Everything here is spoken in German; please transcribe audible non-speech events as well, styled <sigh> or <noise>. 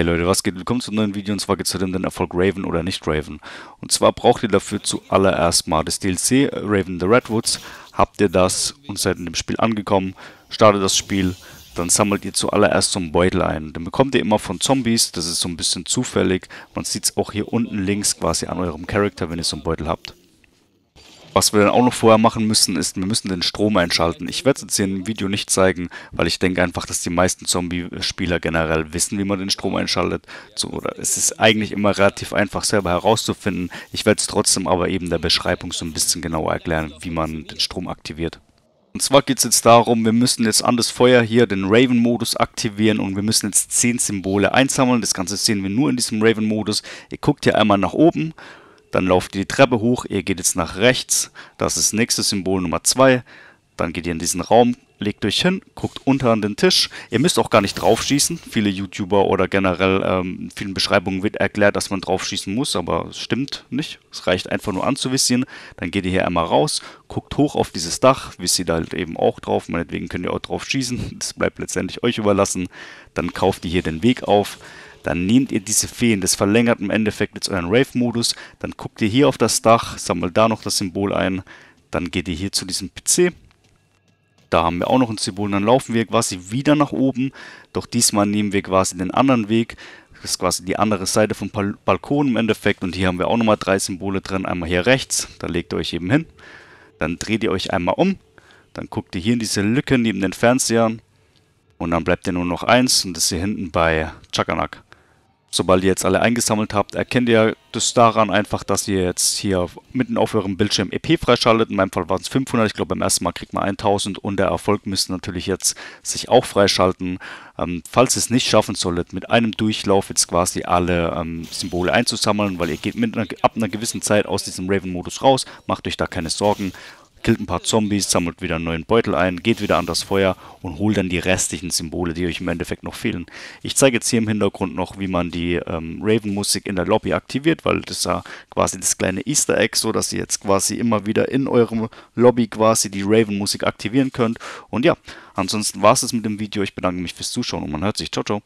Hey Leute, was geht? Willkommen zu einem neuen Video und zwar geht es heute um den Erfolg Raven oder nicht Raven. Und zwar braucht ihr dafür zuallererst mal das DLC Raven the Redwoods. Habt ihr das und seid in dem Spiel angekommen, startet das Spiel, dann sammelt ihr zuallererst so einen Beutel ein. Den bekommt ihr immer von Zombies, das ist so ein bisschen zufällig. Man sieht es auch hier unten links quasi an eurem Charakter, wenn ihr so einen Beutel habt. Was wir dann auch noch vorher machen müssen, ist, wir müssen den Strom einschalten. Ich werde es jetzt hier im Video nicht zeigen, weil ich denke einfach, dass die meisten Zombie-Spieler generell wissen, wie man den Strom einschaltet. So, oder es ist eigentlich immer relativ einfach selber herauszufinden. Ich werde es trotzdem aber eben der Beschreibung so ein bisschen genauer erklären, wie man den Strom aktiviert. Und zwar geht es jetzt darum, wir müssen jetzt an das Feuer hier den Raven-Modus aktivieren und wir müssen jetzt 10 Symbole einsammeln. Das Ganze sehen wir nur in diesem Raven-Modus. Ihr guckt hier einmal nach oben dann lauft ihr die Treppe hoch, ihr geht jetzt nach rechts, das ist das nächste Symbol Nummer 2. Dann geht ihr in diesen Raum, legt euch hin, guckt unter an den Tisch. Ihr müsst auch gar nicht draufschießen. Viele YouTuber oder generell ähm, in vielen Beschreibungen wird erklärt, dass man draufschießen muss, aber es stimmt nicht. Es reicht einfach nur anzuvisieren. Dann geht ihr hier einmal raus, guckt hoch auf dieses Dach, wisst ihr da halt eben auch drauf. Meinetwegen könnt ihr auch drauf schießen. <laughs> Das bleibt letztendlich euch überlassen. Dann kauft ihr hier den Weg auf dann nehmt ihr diese Feen, das verlängert im Endeffekt jetzt euren Rave-Modus, dann guckt ihr hier auf das Dach, sammelt da noch das Symbol ein, dann geht ihr hier zu diesem PC, da haben wir auch noch ein Symbol, dann laufen wir quasi wieder nach oben, doch diesmal nehmen wir quasi den anderen Weg, das ist quasi die andere Seite vom Balkon im Endeffekt und hier haben wir auch nochmal drei Symbole drin, einmal hier rechts, da legt ihr euch eben hin, dann dreht ihr euch einmal um, dann guckt ihr hier in diese Lücke neben den Fernsehern und dann bleibt ihr nur noch eins und das ist hier hinten bei Chakanak sobald ihr jetzt alle eingesammelt habt, erkennt ihr das daran einfach, dass ihr jetzt hier mitten auf eurem Bildschirm EP freischaltet. In meinem Fall waren es 500, ich glaube beim ersten Mal kriegt man 1000 und der Erfolg müsste natürlich jetzt sich auch freischalten. Ähm, falls ihr es nicht schaffen solltet, mit einem Durchlauf jetzt quasi alle ähm, Symbole einzusammeln, weil ihr geht mit einer, ab einer gewissen Zeit aus diesem Raven-Modus raus, macht euch da keine Sorgen killt ein paar Zombies, sammelt wieder einen neuen Beutel ein, geht wieder an das Feuer und holt dann die restlichen Symbole, die euch im Endeffekt noch fehlen. Ich zeige jetzt hier im Hintergrund noch, wie man die ähm, Raven-Musik in der Lobby aktiviert, weil das ist ja quasi das kleine Easter Egg, so dass ihr jetzt quasi immer wieder in eurem Lobby quasi die Raven-Musik aktivieren könnt. Und ja, ansonsten war es das mit dem Video. Ich bedanke mich fürs Zuschauen und man hört sich. Ciao, ciao.